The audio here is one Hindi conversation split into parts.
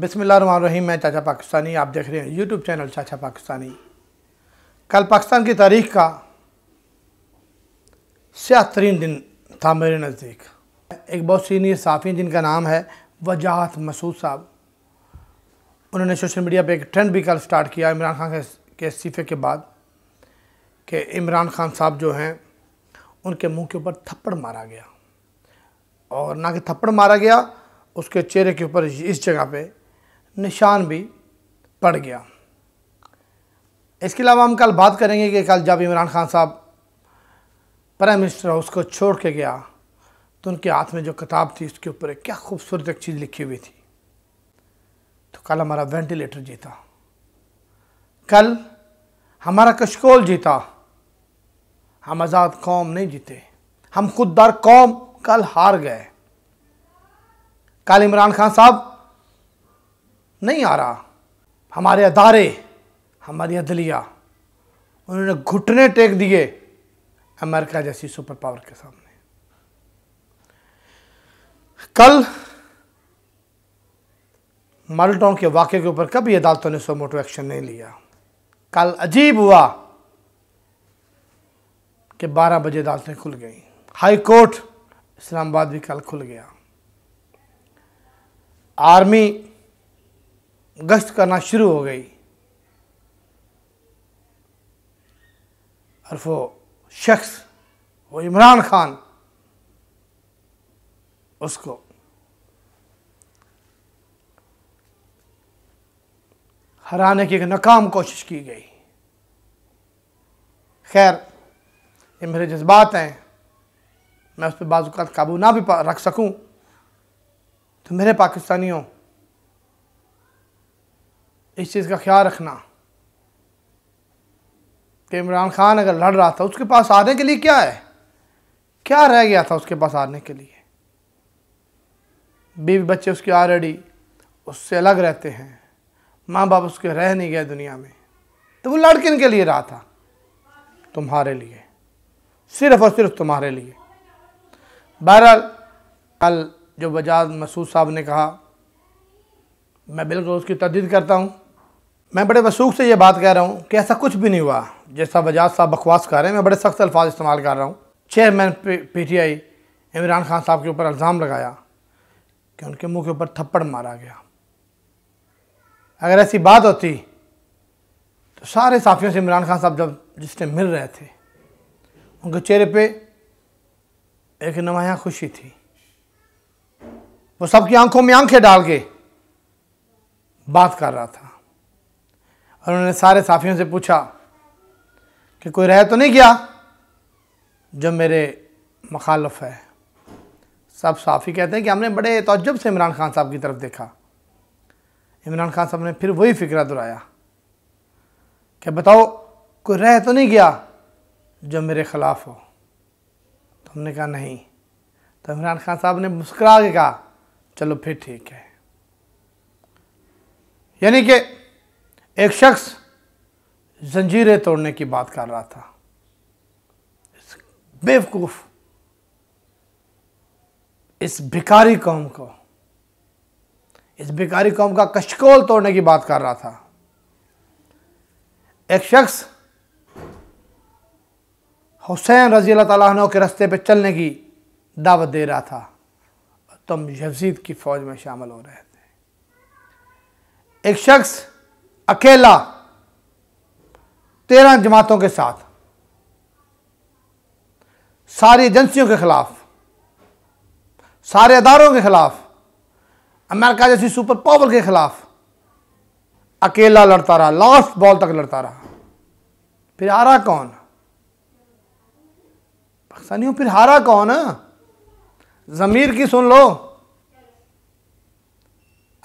बिसमीम मैं चाचा पाकिस्तानी आप देख रहे हैं यूट्यूब चैनल चाचा पाकिस्तानी कल पाकिस्तान की तारीख का स्याह तरीन दिन था मेरे नज़दीक एक बहुत सीनियर साफ़ी जिनका नाम है वजाहत मसूद साहब उन्होंने सोशल मीडिया पे एक ट्रेंड भी कल स्टार्ट किया इमरान खान के, के इस्तीफ़े के बाद कि इमरान खान साहब जो हैं उनके मुंह के ऊपर थप्पड़ मारा गया और ना कि थप्पड़ मारा गया उसके चेहरे के ऊपर इस जगह पे निशान भी पड़ गया इसके अलावा हम कल बात करेंगे कि कल जब इमरान खान साहब प्राइम मिनिस्टर हाउस को छोड़ के गया तो उनके हाथ में जो किताब थी उसके ऊपर क्या खूबसूरत एक चीज़ लिखी हुई थी तो कल हमारा वेंटिलेटर जीता कल हमारा कशकोल जीता हम आज़ाद कौम नहीं जीते हम खुददार कौम कल हार गए काल इमरान खान साहब नहीं आ रहा हमारे अदारे हमारी अदलिया उन्होंने घुटने टेक दिए अमेरिका जैसी सुपर पावर के सामने कल मल्टों के वाक्य के ऊपर कभी अदालतों ने सोमोटो एक्शन नहीं लिया कल अजीब हुआ कि 12 बजे अदालतें खुल गई हाई कोर्ट इस्लामाबाद भी कल खुल गया आर्मी गश्त करना शुरू हो गई और वो शख्स वो इमरान खान उसको हराने की एक नाकाम कोशिश की गई खैर ये मेरे जज्बात हैं मैं उस पर बाज़ात काबू ना भी रख सकूं तो मेरे पाकिस्तानियों इस चीज़ का ख्याल रखना कि इमरान खान अगर लड़ रहा था उसके पास आने के लिए क्या है क्या रह गया था उसके पास आने के लिए बीवी बच्चे उसके ऑलरेडी उससे अलग रहते हैं माँ बाप उसके रह नहीं गए दुनिया में तो वो लड़किन के लिए रहा था तुम्हारे लिए सिर्फ और सिर्फ तुम्हारे लिए बहरहाल कल जो बजाज मसूद साहब ने कहा मैं बिल्कुल उसकी तरदीद करता हूँ मैं बड़े वसूख से ये बात कह रहा हूँ कि ऐसा कुछ भी नहीं हुआ जैसा बजाज साहब बकवास कर रहे हैं मैं बड़े सख्त अल्फाज इस्तेमाल कर रहा हूँ chairman P T I Imran Khan साहब के ऊपर इल्ज़ाम लगाया कि उनके मुंह के ऊपर थप्पड़ मारा गया अगर ऐसी बात होती तो सारे साफियों से इमरान खान साहब जब जिसने मिल रहे थे उनके चेहरे पे एक नमाया खुशी थी वो सबकी आंखों में आंखें डाल के बात कर रहा था और उन्होंने सारे साफियों से पूछा कि कोई रह तो नहीं गया जो मेरे मखालफ है सब साफ़ी कहते हैं कि हमने बड़े तोजब से इमरान खान साहब की तरफ देखा इमरान खान साहब ने फिर वही फिक्र दोहराया कि बताओ कोई रह तो नहीं गया जो मेरे ख़िलाफ़ हो तो हमने कहा नहीं तो इमरान खान साहब ने मुस्करा के कहा चलो फिर ठीक है यानी कि एक शख्स जंजीरें तोड़ने की बात कर रहा था बेवकूफ इस भिकारी कौम को इस भिकारी कौम का कशकोल तोड़ने की बात कर रहा था एक शख्स हुसैन रजी अल्लाह तु के रस्ते पे चलने की दावत दे रहा था तो हम यजीद की फ़ौज में शामिल हो रहे थे एक शख्स अकेला तेरह जमातों के साथ सारी एजेंसियों के ख़िलाफ़ सारे अदारों के ख़िलाफ़ अमेरिका जैसी सुपर पावर के ख़िलाफ़ अकेला लड़ता रहा लास्ट बॉल तक लड़ता रहा फिर हारा कौन पाकिस्तानियों फिर हारा कौन है? ज़मीर की सुन लो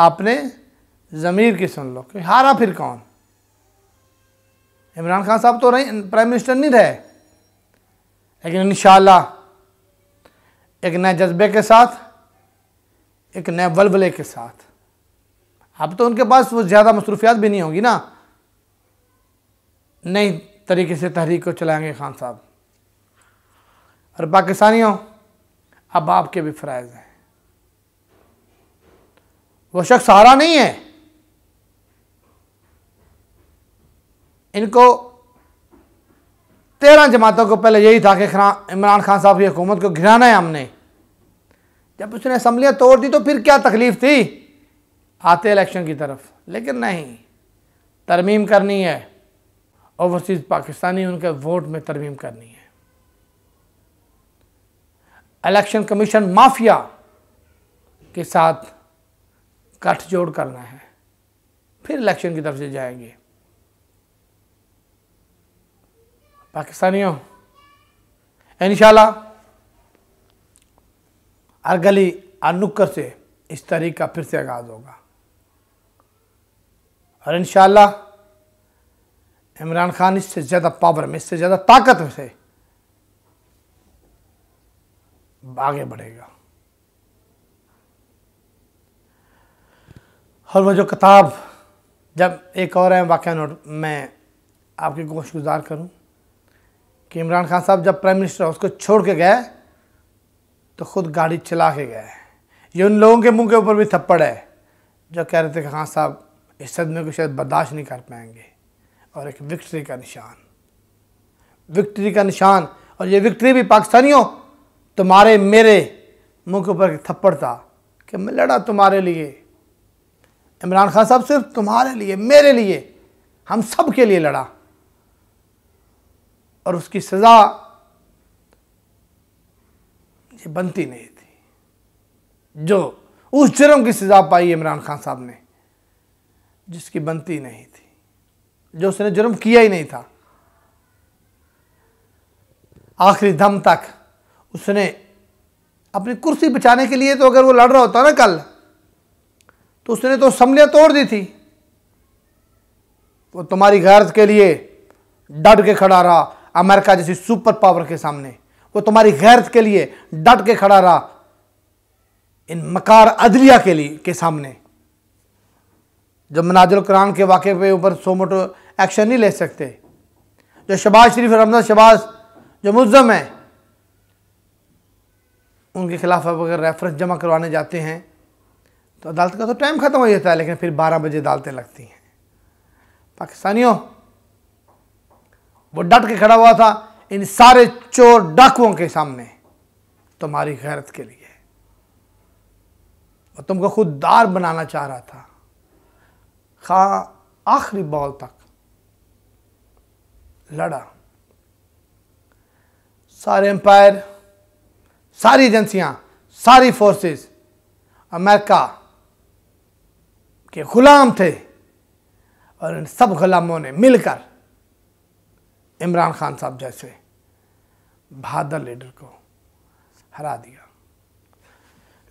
आपने ज़मीर की सुन लो क्योंकि हारा फिर कौन इमरान खान साहब तो रहे प्राइम मिनिस्टर नहीं रहे लेकिन इन एक नए जज्बे के साथ एक नए वलवले के साथ अब तो उनके पास वो ज़्यादा मसरूफियात भी नहीं होगी ना नई तरीके से तहरीक को चलाएंगे खान साहब और पाकिस्तानियों बाप के भी फ़राइज़ हैं वो शख्स सहारा नहीं है इनको तेरह जमातों को पहले यही था कि इमरान खान साहब की हुकूमत को घिराना है हमने जब उसने असम्बलियाँ तोड़ दी तो फिर क्या तकलीफ़ थी आते इलेक्शन की तरफ लेकिन नहीं तरमीम करनी है ओवरसीज़ पाकिस्तानी उनके वोट में तरमीम करनी है इलेक्शन कमीशन माफिया के साथ गठजोड़ करना है फिर इलेक्शन की तरफ से जाएंगे पाकिस्तानियों इन अरगली और नुक्कर से इस तरीक का फिर से आगाज़ होगा और इन इमरान खान इससे ज़्यादा पावर में इससे ज़्यादा ताकत में से आगे बढ़ेगा और वह जो किताब जब एक और है वाक्य नोट मैं आपकी गोश गुजार करूँ कि इमरान खान साहब जब प्राइम मिनिस्टर उसको छोड़ के गए तो खुद गाड़ी चला के गए ये उन लोगों के मुंह के ऊपर भी थप्पड़ है जो कह रहे थे कि खान हाँ साहब इस सदमे को शायद बर्दाश्त नहीं कर पाएंगे और एक विक्ट्री का निशान विक्ट्री का निशान और ये विक्ट्री भी पाकिस्तानियों तुम्हारे मेरे मुंह के ऊपर थप्पड़ था कि मैं लड़ा तुम्हारे लिए इमरान खान साहब सिर्फ तुम्हारे लिए मेरे लिए हम सब के लिए लड़ा और उसकी सज़ा ये बनती नहीं थी जो उस जुर्म की सज़ा पाई इमरान खान साहब ने जिसकी बनती नहीं थी जो उसने जुर्म किया ही नहीं था आखिरी दम तक उसने अपनी कुर्सी बचाने के लिए तो अगर वो लड़ रहा होता ना कल तो उसने तो समलियाँ तोड़ दी थी वो तुम्हारी गर्ज के लिए डट के खड़ा रहा अमेरिका जैसी सुपर पावर के सामने वो तुम्हारी गैरत के लिए डट के खड़ा रहा इन मकार अदलिया के लिए के सामने जब मनाजुल कुरान के वाक़े पे ऊपर सो मोटो एक्शन नहीं ले सकते जो शबाज शरीफ रमजान शबाज जो मुजम है उनके खिलाफ अब अगर रेफरेंस जमा करवाने जाते हैं तो अदालत का तो टाइम ख़त्म हो जाता है लेकिन फिर बारह बजे अदालतें लगती हैं पाकिस्तानियों वो डट के खड़ा हुआ था इन सारे चोर डाकुओं के सामने तुम्हारी गैरत के लिए वो तुमको खुददार बनाना चाह रहा था खा आखिरी बॉल तक लड़ा सारे एम्पायर सारी एजेंसियां सारी फोर्सेस अमेरिका के गुलाम थे और इन सब गुलामों ने मिलकर इमरान खान साहब जैसे बहादुर लीडर को हरा दिया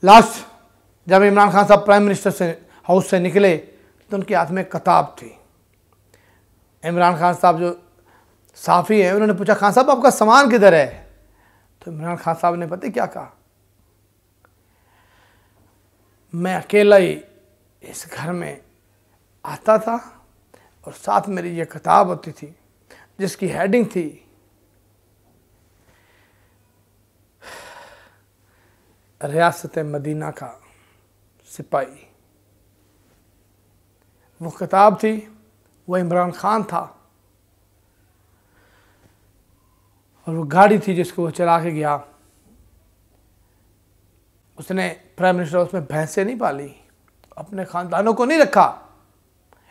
लास्ट जब इमरान खान साहब प्राइम मिनिस्टर से हाउस से निकले तो उनके हाथ में किताब थी इमरान खान साहब जो साफ़ी हैं उन्होंने पूछा खान साहब आपका सामान किधर है तो इमरान खान साहब ने पता क्या कहा मैं अकेला ही इस घर में आता था और साथ मेरी ये किताब होती थी जिसकी हेडिंग थी रियासत मदीना का सिपाही वो किताब थी वो इमरान खान था और वो गाड़ी थी जिसको वो चला के गया उसने प्राइम मिनिस्टर उसमें भैंसे नहीं पाली अपने खानदानों को नहीं रखा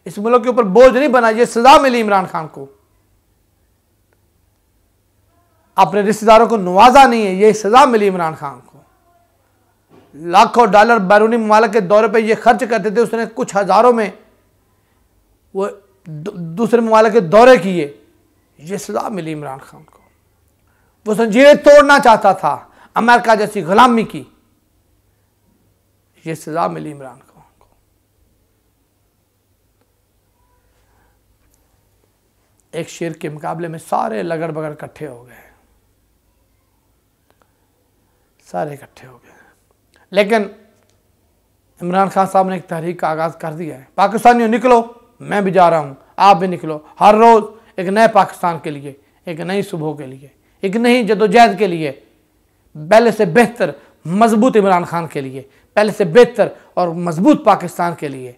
इस मुल्क के ऊपर बोझ नहीं बना ये सजा मिली इमरान खान को अपने रिश्तेदारों को नवाजा नहीं है ये सजा मिली इमरान खान को लाखों डॉलर बैरूनी ममालक के दौरे पर यह खर्च करते थे उसने कुछ हज़ारों में वो दूसरे ममालक के दौरे किए ये सजा मिली इमरान खान को वो जंजीरें तोड़ना चाहता था अमेरिका जैसी गुलामी की ये सजा मिली इमरान खान को एक शेर के मुकाबले में सारे लगड़ बगड़ इकट्ठे हो गए सारे इकट्ठे हो गए लेकिन इमरान खान साहब ने एक तहरीक का आगाज़ कर दिया है पाकिस्तानियों निकलो मैं भी जा रहा हूं आप भी निकलो हर रोज़ एक नए पाकिस्तान के लिए एक नई सुबह के लिए एक नहीं जदोजहद के लिए पहले से बेहतर मजबूत इमरान खान के लिए पहले से बेहतर और मजबूत पाकिस्तान के लिए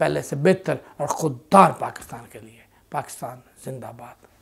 पहले से बेहतर और खुददार पाकिस्तान के लिए पाकिस्तान जिंदाबाद